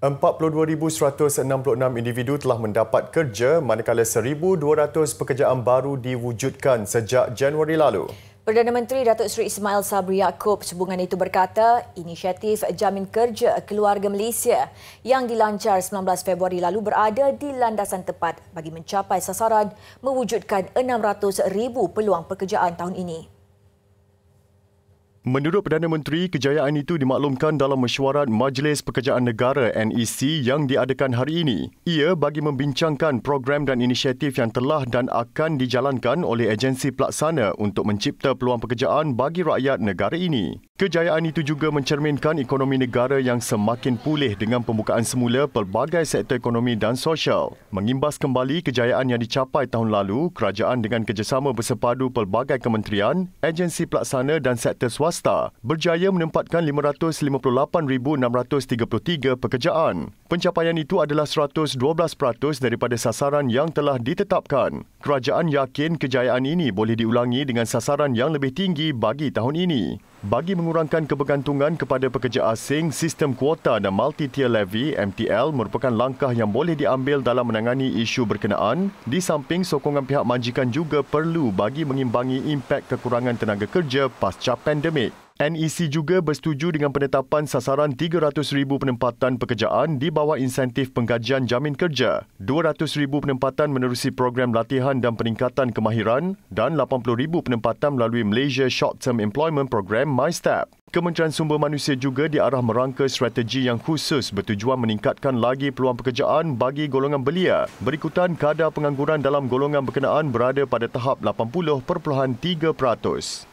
42,166 individu telah mendapat kerja manakala 1,200 pekerjaan baru diwujudkan sejak Januari lalu. Perdana Menteri Datuk Seri Ismail Sabri Yaakob sehubungan itu berkata, inisiatif jamin kerja keluarga Malaysia yang dilancar 19 Februari lalu berada di landasan tepat bagi mencapai sasaran mewujudkan 600,000 peluang pekerjaan tahun ini. Menurut Perdana Menteri, kejayaan itu dimaklumkan dalam mesyuarat Majlis Pekerjaan Negara NEC yang diadakan hari ini. Ia bagi membincangkan program dan inisiatif yang telah dan akan dijalankan oleh agensi pelaksana untuk mencipta peluang pekerjaan bagi rakyat negara ini. Kejayaan itu juga mencerminkan ekonomi negara yang semakin pulih dengan pembukaan semula pelbagai sektor ekonomi dan sosial. Mengimbas kembali kejayaan yang dicapai tahun lalu, kerajaan dengan kerjasama bersepadu pelbagai kementerian, agensi pelaksana dan sektor swasta swasta berjaya menempatkan 558,633 pekerjaan. Pencapaian itu adalah 112% daripada sasaran yang telah ditetapkan. Kerajaan yakin kejayaan ini boleh diulangi dengan sasaran yang lebih tinggi bagi tahun ini. Bagi mengurangkan kebergantungan kepada pekerja asing, sistem kuota dan multi-tier levy MTL merupakan langkah yang boleh diambil dalam menangani isu berkenaan. Di samping sokongan pihak majikan juga perlu bagi mengimbangi impak kekurangan tenaga kerja pasca pandemik. NEC juga bersetuju dengan penetapan sasaran 300,000 penempatan pekerjaan di bawah insentif penggajian jamin kerja, 200,000 penempatan menerusi program latihan dan peningkatan kemahiran dan 80,000 penempatan melalui Malaysia Short Term Employment Program MyStep. Kementerian Sumber Manusia juga diarah merangka strategi yang khusus bertujuan meningkatkan lagi peluang pekerjaan bagi golongan belia. Berikutan kadar pengangguran dalam golongan berkenaan berada pada tahap 80.3%.